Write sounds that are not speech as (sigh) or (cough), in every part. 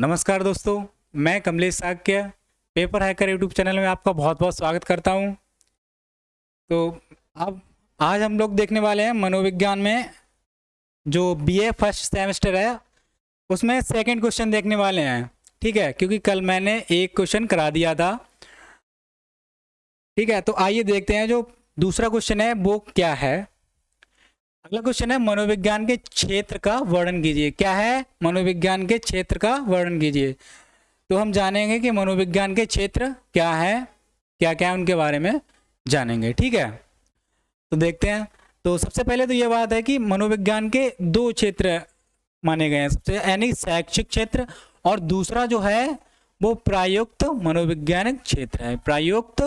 नमस्कार दोस्तों मैं Kamlesh Shakya paper hacker YouTube channel में आपका बहुत बहुत स्वागत करता हूं तो अब आज हम लोग देखने वाले हैं मनोविज्ञान में जो बीए फर्स्ट सेमेस्टर है उसमें सेकंड क्वेश्चन देखने वाले हैं ठीक है क्योंकि कल मैंने एक क्वेश्चन करा दिया था ठीक है तो आइए देखते हैं जो दूसरा क्वेश्चन है वो क्या है अगला क्वेश्चन है मनोविज्ञान के क्षेत्र का वर्णन कीजिए क्या है मनोविज्ञान के क्षेत्र का वर्णन कीजिए तो हम जानेंगे कि मनोविज्ञान के क्षेत्र क्या है क्या क्या है उनके बारे में जानेंगे ठीक है तो देखते हैं तो सबसे पहले तो ये बात है कि मनोविज्ञान के दो क्षेत्र माने गए हैं सबसे यानी शैक्षिक क्षेत्र और दूसरा जो है वो प्रायुक्त मनोविज्ञानिक क्षेत्र है प्रायुक्त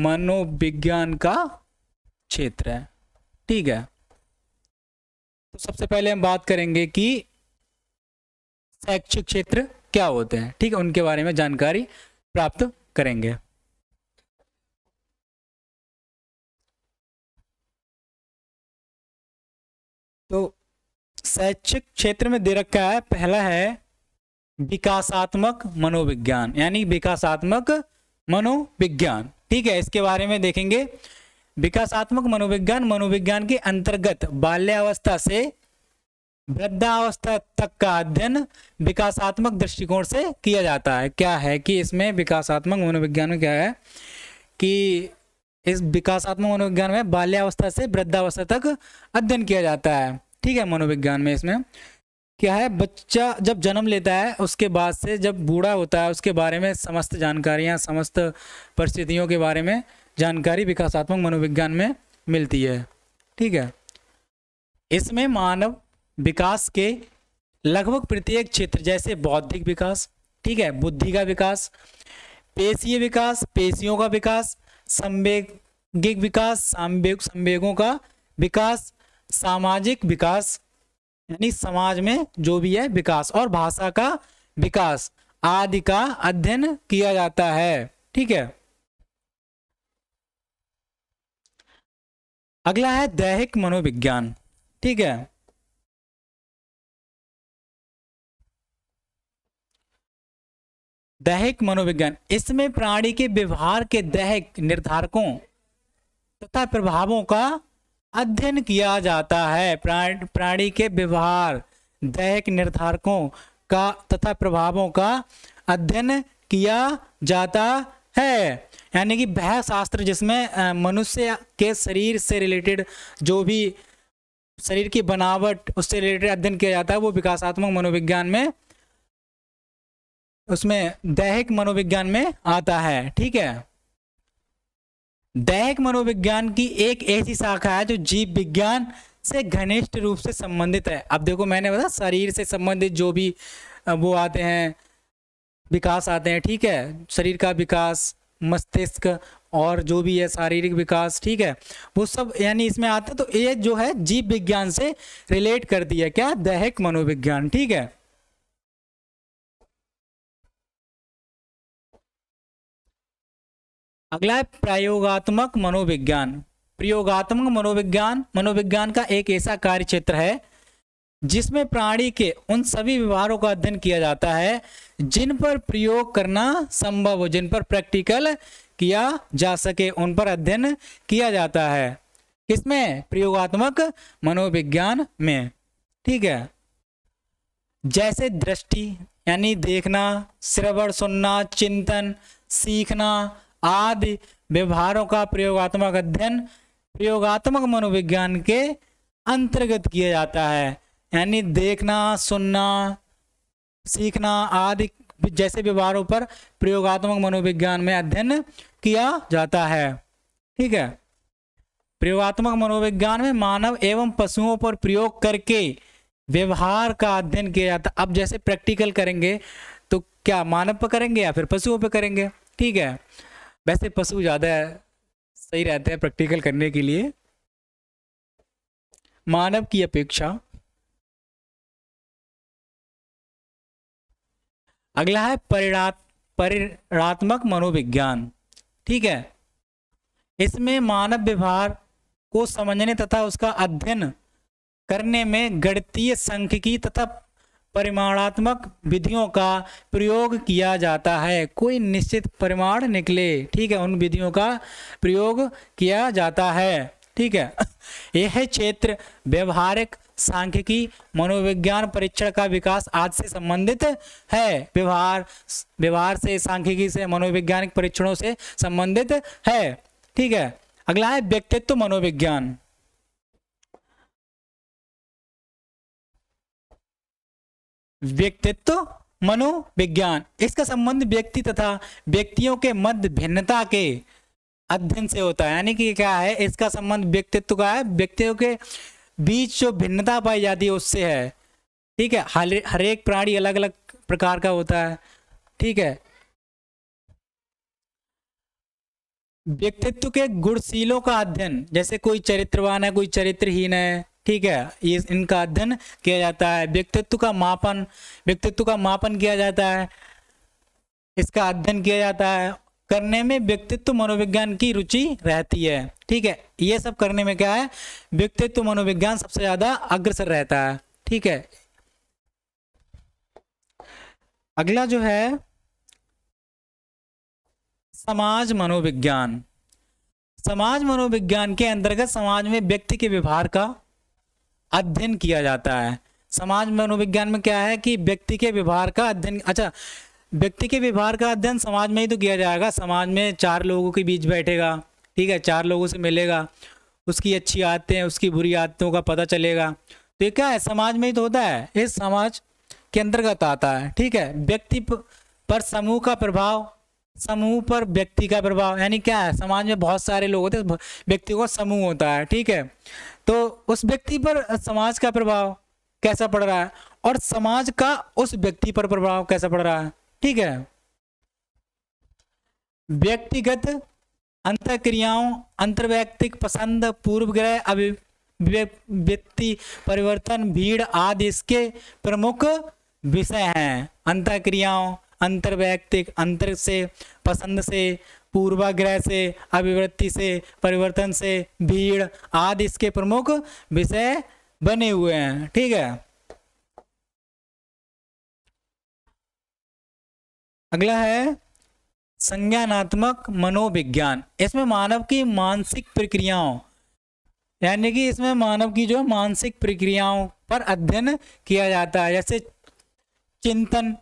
मनोविज्ञान का क्षेत्र है ठीक है तो सबसे पहले हम बात करेंगे कि शैक्षिक क्षेत्र क्या होते हैं ठीक है उनके बारे में जानकारी प्राप्त करेंगे तो शैक्षिक क्षेत्र में दे रखा है पहला है विकासात्मक मनोविज्ञान यानी विकासात्मक मनोविज्ञान ठीक है इसके बारे में देखेंगे विकासात्मक मनोविज्ञान मनोविज्ञान के अंतर्गत बाल्यावस्था से वृद्धावस्था तक का अध्ययन विकासात्मक दृष्टिकोण से किया जाता है क्या है कि इसमें विकासात्मक मनोविज्ञान में क्या है कि इस विकासात्मक मनोविज्ञान में बाल्यावस्था से वृद्धावस्था तक अध्ययन किया जाता है ठीक है मनोविज्ञान में इसमें क्या है बच्चा जब जन्म लेता है उसके बाद से जब बूढ़ा होता है उसके बारे में समस्त जानकारियाँ समस्त परिस्थितियों के बारे में जानकारी विकासात्मक मनोविज्ञान में मिलती है ठीक है इसमें मानव विकास के लगभग प्रत्येक क्षेत्र जैसे बौद्धिक विकास ठीक है बुद्धि का विकास पेशीय विकास पेशियों का विकास संवेगिक विकास संवेगों का विकास सामाजिक विकास यानी समाज में जो भी है विकास और भाषा का विकास आदि का अध्ययन किया जाता है ठीक है अगला है दैहिक मनोविज्ञान ठीक है दैहिक मनोविज्ञान इसमें प्राणी के व्यवहार के दैहिक निर्धारकों तथा प्रभावों का अध्ययन किया जाता है प्राणी के व्यवहार दैहिक निर्धारकों का तथा प्रभावों का अध्ययन किया जाता है यानी कि वह शास्त्र जिसमें मनुष्य के शरीर से रिलेटेड जो भी शरीर की बनावट उससे रिलेटेड अध्ययन किया जाता है वो विकासात्मक मनोविज्ञान में उसमें दैहिक मनोविज्ञान में आता है ठीक है दैहिक मनोविज्ञान की एक ऐसी शाखा है जो जीव विज्ञान से घनिष्ठ रूप से संबंधित है अब देखो मैंने बताया शरीर से संबंधित जो भी वो आते हैं विकास आते हैं ठीक है शरीर का विकास मस्तिष्क और जो भी है शारीरिक विकास ठीक है वो सब यानी इसमें आते हैं तो ये जो है जीव विज्ञान से रिलेट कर दिया क्या दैहिक मनोविज्ञान ठीक है अगला है प्रयोगात्मक मनोविज्ञान प्रयोगात्मक मनोविज्ञान मनोविज्ञान का एक ऐसा कार्य क्षेत्र है जिसमें प्राणी के उन सभी व्यवहारों का अध्ययन किया जाता है जिन पर प्रयोग करना संभव हो जिन पर प्रैक्टिकल किया जा सके उन पर अध्ययन किया जाता है किसमें प्रयोगात्मक मनोविज्ञान में ठीक है जैसे दृष्टि यानी देखना श्रवण सुनना चिंतन सीखना आदि व्यवहारों का प्रयोगात्मक अध्ययन प्रयोगात्मक मनोविज्ञान के अंतर्गत किया जाता है यानी देखना सुनना सीखना आदि जैसे व्यवहारों पर प्रयोगात्मक मनोविज्ञान में अध्ययन किया जाता है ठीक है प्रयोगात्मक मनोविज्ञान में मानव एवं पशुओं पर प्रयोग करके व्यवहार का अध्ययन किया जाता है अब जैसे प्रैक्टिकल करेंगे तो क्या मानव पर करेंगे या फिर पशुओं पर करेंगे ठीक है वैसे पशु ज़्यादा सही रहते हैं प्रैक्टिकल करने के लिए मानव की अपेक्षा अगला है परिणात परिणात्मक मनोविज्ञान ठीक है इसमें मानव व्यवहार को समझने तथा उसका अध्ययन करने में गणितीय संख्यिकी तथा परिमाणात्मक विधियों का प्रयोग किया जाता है कोई निश्चित परिमाण निकले ठीक है उन विधियों का प्रयोग किया जाता है ठीक है (laughs) यह क्षेत्र व्यवहारिक सांख्यिकी मनोविज्ञान परीक्षण का विकास आज से संबंधित है व्यवहार व्यवहार से सांख्यिकी से मनोविज्ञानिक परीक्षणों से संबंधित है ठीक है अगला है व्यक्तित्व मनोविज्ञान व्यक्तित्व मनोविज्ञान इसका संबंध व्यक्ति तथा व्यक्तियों के मध्य भिन्नता के अध्ययन से होता है यानी कि क्या है इसका संबंध व्यक्तित्व का है व्यक्तियों के बीच जो भिन्नता पाई जाती है उससे है ठीक है हर हरेक एक प्राणी अलग अलग प्रकार का होता है ठीक है व्यक्तित्व के गुणशीलों का अध्ययन जैसे कोई चरित्रवान है कोई चरित्रहीन है ठीक है ये इनका अध्ययन किया जाता है व्यक्तित्व का मापन व्यक्तित्व का मापन किया जाता है इसका अध्ययन किया जाता है करने में व्यक्तित्व मनोविज्ञान की रुचि रहती है ठीक है ये सब करने में क्या है व्यक्तित्व मनोविज्ञान सबसे ज्यादा अग्रसर रहता है ठीक है अगला जो है समाज मनोविज्ञान समाज मनोविज्ञान के अंतर्गत समाज में व्यक्ति के व्यवहार का अध्ययन किया जाता है समाज मनोविज्ञान में क्या है कि व्यक्ति के व्यवहार का अध्ययन अच्छा व्यक्ति के व्यवहार का अध्ययन समाज में ही तो किया जाएगा समाज में चार लोगों के बीच बैठेगा ठीक है चार लोगों से मिलेगा उसकी अच्छी आदतें उसकी बुरी आदतों का पता चलेगा तो ये क्या है समाज में ही तो होता है ये समाज के अंतर्गत आता है ठीक है व्यक्ति पर समूह का प्रभाव समूह पर व्यक्ति का प्रभाव यानी क्या है समाज में बहुत सारे लोग होते हैं व्यक्ति को समूह होता है ठीक है तो उस व्यक्ति पर समाज का प्रभाव कैसा पड़ रहा है और समाज का उस व्यक्ति पर प्रभाव कैसा पड़ रहा है ठीक है व्यक्तिगत अंत क्रियाओं अंतर्व्यक्तिक पसंद पूर्वग्रह अभिव्यक्ति परिवर्तन भीड़ आदि इसके प्रमुख विषय हैं अंत क्रियाओं अंतर्वैयक्तिक अंतर से पसंद से पूर्वाग्रह से अभिवृत्ति से परिवर्तन से भीड़ आदि इसके प्रमुख विषय बने हुए हैं ठीक है अगला है संज्ञानात्मक मनोविज्ञान इसमें मानव की मानसिक प्रक्रियाओं यानी कि इसमें मानव की जो मानसिक प्रक्रियाओं पर अध्ययन किया जाता है जैसे चिंतन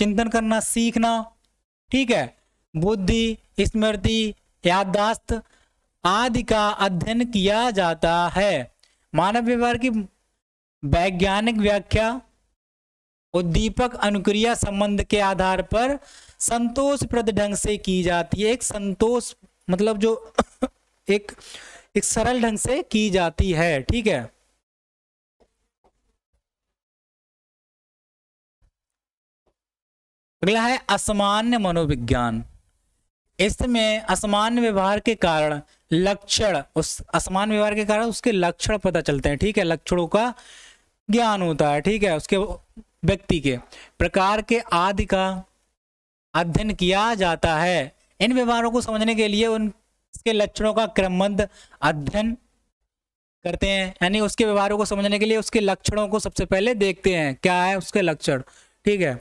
चिंतन करना सीखना ठीक है बुद्धि स्मृति याददाश्त आदि का अध्ययन किया जाता है मानव व्यवहार की वैज्ञानिक व्याख्या उद्दीपक अनुक्रिया संबंध के आधार पर संतोषप्रद ढंग से की जाती है एक संतोष मतलब जो (coughs) एक एक सरल ढंग से की जाती है ठीक है अगला है असामान्य मनोविज्ञान इसमें असामान्य व्यवहार के कारण लक्षण उस असामान्य व्यवहार के कारण उसके लक्षण पता चलते हैं ठीक है लक्षणों का ज्ञान होता है ठीक है उसके व्यक्ति के प्रकार के आदि का अध्ययन किया जाता है इन व्यवहारों को समझने के लिए उन लक्षणों का क्रमबद्ध अध्ययन करते हैं यानी उसके व्यवहारों को समझने के लिए उसके लक्षणों को सबसे पहले देखते हैं क्या है उसके लक्षण ठीक है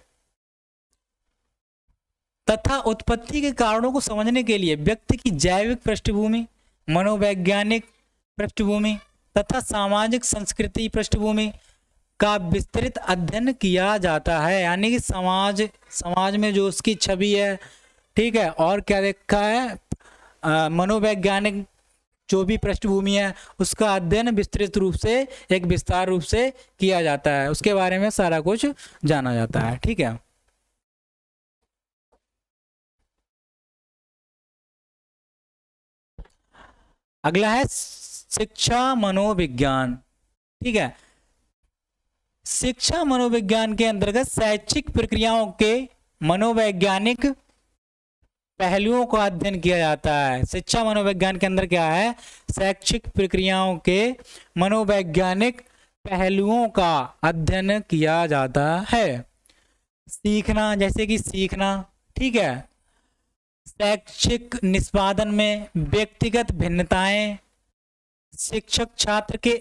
तथा उत्पत्ति के कारणों को समझने के लिए व्यक्ति की जैविक पृष्ठभूमि मनोवैज्ञानिक पृष्ठभूमि तथा सामाजिक संस्कृति पृष्ठभूमि का विस्तृत अध्ययन किया जाता है यानी कि समाज समाज में जो उसकी छवि है ठीक है और क्या देखा है मनोवैज्ञानिक जो भी पृष्ठभूमि है उसका अध्ययन विस्तृत रूप से एक विस्तार रूप से किया जाता है उसके बारे में सारा कुछ जाना जाता है ठीक है अगला है शिक्षा मनोविज्ञान ठीक है शिक्षा मनोविज्ञान के अंतर्गत शैक्षिक प्रक्रियाओं के मनोवैज्ञानिक पहलुओं का अध्ययन किया जाता है शिक्षा मनोविज्ञान के अंदर क्या है शैक्षिक प्रक्रियाओं के मनोवैज्ञानिक पहलुओं का अध्ययन किया जाता है सीखना जैसे कि सीखना ठीक है शैक्षिक निष्पादन में व्यक्तिगत भिन्नताएं शिक्षक छात्र के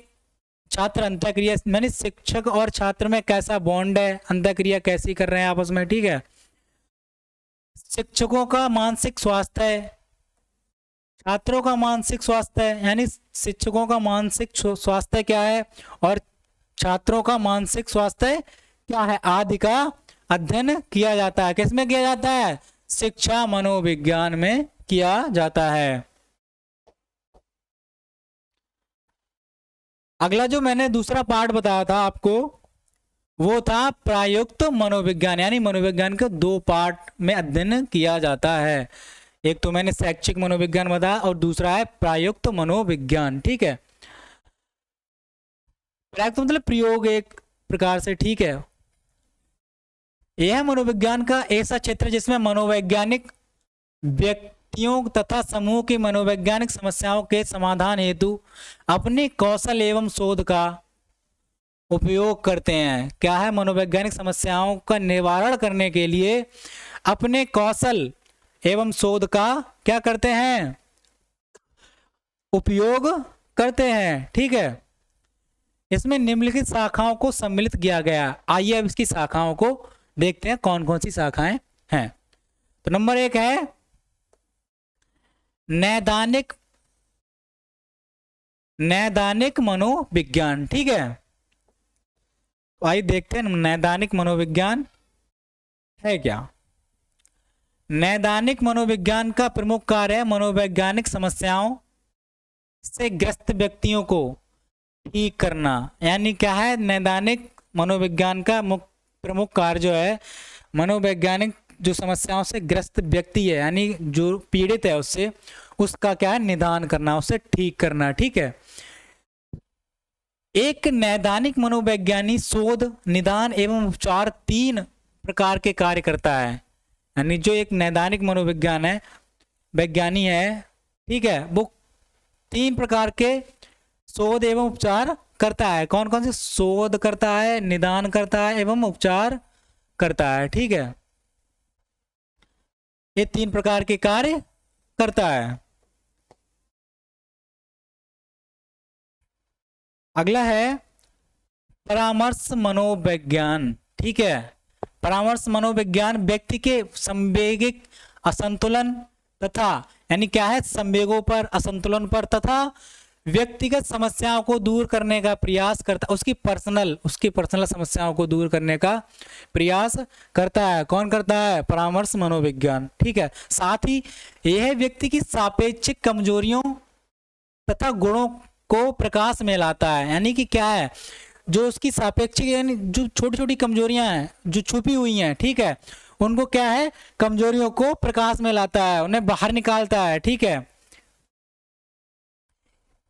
छात्र अंतक्रिया मैंने शिक्षक और छात्र में कैसा बॉन्ड है अंतक्रिया कैसी कर रहे हैं आपस में ठीक है शिक्षकों का मानसिक स्वास्थ्य है छात्रों का मानसिक स्वास्थ्य है यानी शिक्षकों का मानसिक स्वास्थ्य क्या है और छात्रों का मानसिक स्वास्थ्य क्या है आदि का अध्ययन किया जाता है किसमें किया जाता है शिक्षा मनोविज्ञान में किया जाता है अगला जो मैंने दूसरा पार्ट बताया था आपको वो था प्रायुक्त मनोविज्ञान यानी मनोविज्ञान के दो पार्ट में अध्ययन किया जाता है एक तो मैंने शैक्षिक मनोविज्ञान बताया और दूसरा है प्रायुक्त मनोविज्ञान ठीक है प्रायुक्त मतलब प्रयोग एक प्रकार से ठीक है यह मनोविज्ञान का ऐसा क्षेत्र जिसमें मनोवैज्ञानिक व्यक्तियों तथा समूह की मनोवैज्ञानिक समस्याओं के समाधान हेतु अपने कौशल एवं शोध का उपयोग करते हैं क्या है मनोवैज्ञानिक समस्याओं का निवारण करने के लिए अपने कौशल एवं शोध का क्या करते हैं उपयोग करते हैं ठीक है इसमें निम्नलिखित शाखाओं को सम्मिलित किया गया आइए अब इसकी शाखाओं को देखते हैं कौन कौन सी शाखाएं हैं तो नंबर एक है नैदानिक नैदानिक मनोविज्ञान ठीक है तो आइए देखते हैं नैदानिक मनोविज्ञान है क्या नैदानिक मनोविज्ञान का प्रमुख कार्य है मनोवैज्ञानिक समस्याओं से ग्रस्त व्यक्तियों को ठीक करना यानी क्या है नैदानिक मनोविज्ञान का मुख्य प्रमुख कार्य जो है मनोवैज्ञानिक जो समस्याओं से ग्रस्त व्यक्ति है यानी जो पीड़ित है उससे उसका क्या है निदान करना उसे ठीक करना ठीक है एक नैदानिक मनोवैज्ञानिक शोध निदान एवं उपचार तीन प्रकार के कार्य करता है यानी जो एक नैदानिक मनोविज्ञान है वैज्ञानिक है ठीक है वो तीन प्रकार के शोध एवं उपचार करता है कौन कौन से शोध करता है निदान करता है एवं उपचार करता है ठीक है ये तीन प्रकार के कार्य करता है अगला है परामर्श मनोविज्ञान ठीक है परामर्श मनोविज्ञान व्यक्ति के संवेगिक असंतुलन तथा यानी क्या है संवेगों पर असंतुलन पर तथा व्यक्तिगत समस्याओं को दूर करने का प्रयास करता उसकी पर्सनल उसकी पर्सनल समस्याओं को दूर करने का प्रयास करता है कौन करता है परामर्श मनोविज्ञान ठीक है साथ ही यह व्यक्ति की सापेक्षिक कमजोरियों तथा गुणों को प्रकाश में लाता है यानी कि क्या है जो उसकी सापेक्षिक यानी जो छोटी छोटी कमजोरियां हैं जो छुपी हुई हैं ठीक है उनको क्या है कमजोरियों को प्रकाश में लाता है उन्हें बाहर निकालता है ठीक है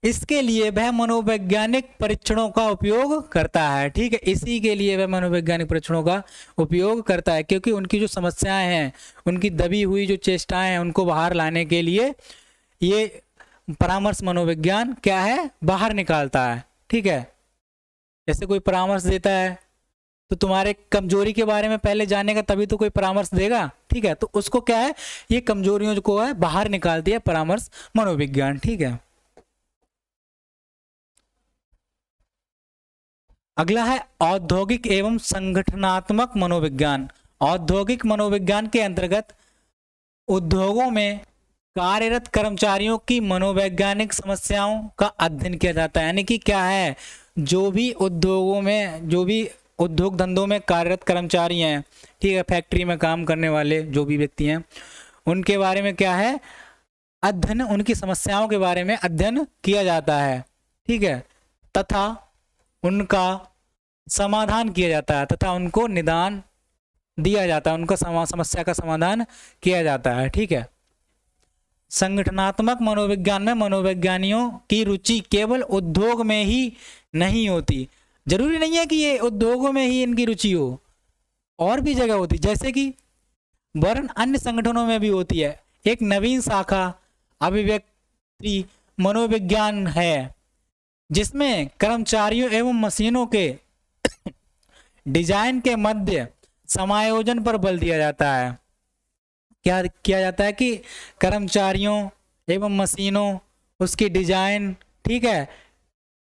इसके लिए वह मनोवैज्ञानिक परीक्षणों का उपयोग करता है ठीक है इसी के लिए वह मनोवैज्ञानिक परीक्षणों का उपयोग करता है क्योंकि उनकी जो समस्याएं हैं उनकी दबी हुई जो चेष्टाएं हैं उनको बाहर लाने के लिए ये परामर्श मनोविज्ञान क्या है बाहर निकालता है ठीक है जैसे कोई परामर्श देता है तो तुम्हारे कमजोरी के बारे में पहले जानेगा तभी तो कोई परामर्श देगा ठीक है तो उसको क्या है ये कमजोरियों को है बाहर निकालती है परामर्श मनोविज्ञान ठीक है अगला है औद्योगिक एवं संगठनात्मक मनोविज्ञान औद्योगिक मनोविज्ञान के अंतर्गत उद्योगों में कार्यरत कर्मचारियों की मनोवैज्ञानिक समस्याओं का अध्ययन किया जाता है यानी कि क्या है जो भी उद्योगों में जो भी उद्योग धंधों में कार्यरत कर्मचारी हैं ठीक है फैक्ट्री में काम करने वाले जो भी व्यक्ति हैं उनके बारे में क्या है अध्ययन उनकी समस्याओं के बारे में अध्ययन किया जाता है ठीक है तथा उनका समाधान किया जाता है तथा उनको निदान दिया जाता है उनको समस्या का समाधान किया जाता है ठीक है संगठनात्मक मनोविज्ञान में मनोवैज्ञानियों की रुचि केवल उद्योग में ही नहीं होती जरूरी नहीं है कि ये उद्योगों में ही इनकी रुचि हो और भी जगह होती जैसे कि वर्ण अन्य संगठनों में भी होती है एक नवीन शाखा अभिव्यक्ति मनोविज्ञान है जिसमें कर्मचारियों एवं मशीनों के डिजाइन के मध्य समायोजन पर बल दिया जाता है क्या किया जाता है कि कर्मचारियों एवं मशीनों उसकी डिजाइन ठीक है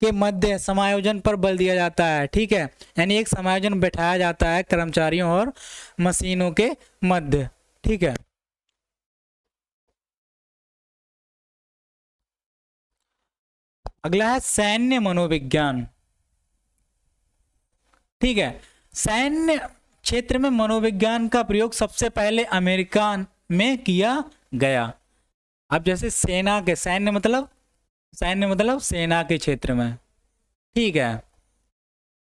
के मध्य समायोजन पर बल दिया जाता है ठीक है यानी एक समायोजन बैठाया जाता है कर्मचारियों और मशीनों के मध्य ठीक है अगला है सैन्य मनोविज्ञान ठीक है सैन्य क्षेत्र में मनोविज्ञान का प्रयोग सबसे पहले अमेरिका में किया गया अब जैसे सेना के सैन्य मतलब सैन्य मतलब सेना के क्षेत्र में ठीक है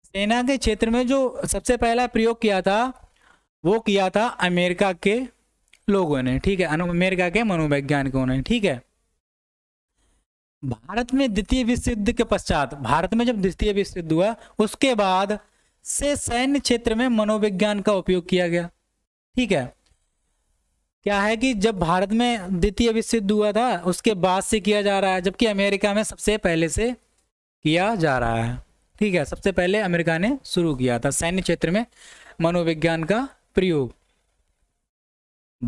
सेना के क्षेत्र में जो सबसे पहला प्रयोग किया था वो किया था अमेरिका के लोगों ने ठीक है अमेरिका के मनोवैज्ञानिकों ने ठीक है भारत में द्वितीय विश्व युद्ध के पश्चात भारत में जब द्वितीय विश्व युद्ध हुआ उसके बाद से सैन्य क्षेत्र में मनोविज्ञान का उपयोग किया गया ठीक है क्या है कि जब भारत में द्वितीय विश्व युद्ध हुआ था उसके बाद से किया जा रहा है जबकि अमेरिका में सबसे पहले से किया जा रहा है ठीक है सबसे पहले अमेरिका ने शुरू किया था सैन्य क्षेत्र में मनोविज्ञान का प्रयोग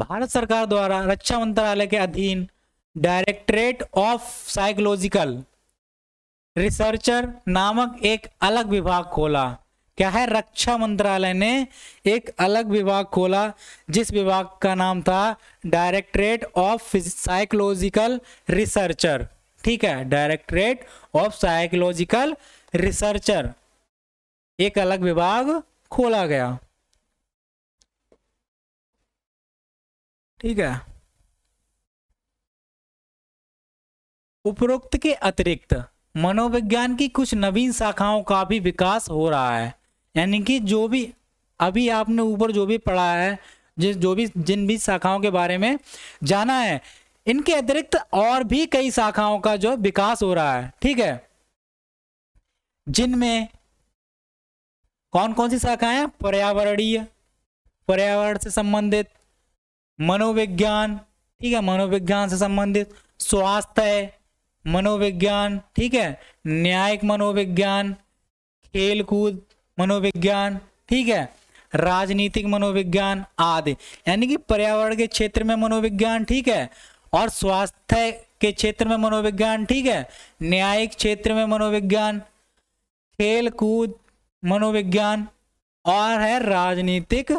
भारत सरकार द्वारा रक्षा मंत्रालय के अधीन डायरेक्टरेट ऑफ साइकोलॉजिकल रिसर्चर नामक एक अलग विभाग खोला क्या है रक्षा मंत्रालय ने एक अलग विभाग खोला जिस विभाग का नाम था डायरेक्टरेट ऑफ साइकोलॉजिकल रिसर्चर ठीक है डायरेक्टरेट ऑफ साइकोलॉजिकल रिसर्चर एक अलग विभाग खोला गया ठीक है उपरोक्त के अतिरिक्त मनोविज्ञान की कुछ नवीन शाखाओं का भी विकास हो रहा है यानी कि जो भी अभी आपने ऊपर जो भी पढ़ा है जिस जो भी जिन भी शाखाओं के बारे में जाना है इनके अतिरिक्त और भी कई शाखाओं का जो विकास हो रहा है ठीक है जिनमें कौन कौन सी शाखाएं पर्यावरणीय पर्यावरण से संबंधित मनोविज्ञान ठीक है मनोविज्ञान से संबंधित स्वास्थ्य मनोविज्ञान ठीक है न्यायिक मनोविज्ञान खेलकूद मनोविज्ञान ठीक है राजनीतिक मनोविज्ञान आदि यानी कि पर्यावरण के क्षेत्र में मनोविज्ञान ठीक है और स्वास्थ्य के क्षेत्र में मनोविज्ञान ठीक है न्यायिक क्षेत्र में मनोविज्ञान खेल कूद मनोविज्ञान और है राजनीतिक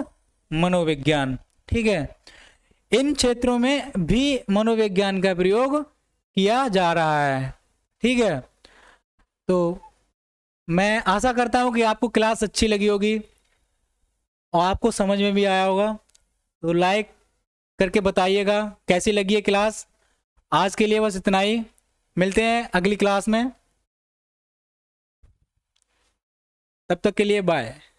मनोविज्ञान ठीक है इन क्षेत्रों में भी मनोविज्ञान का प्रयोग किया जा रहा है ठीक है तो मैं आशा करता हूँ कि आपको क्लास अच्छी लगी होगी और आपको समझ में भी आया होगा तो लाइक करके बताइएगा कैसी लगी है क्लास आज के लिए बस इतना ही मिलते हैं अगली क्लास में तब तक के लिए बाय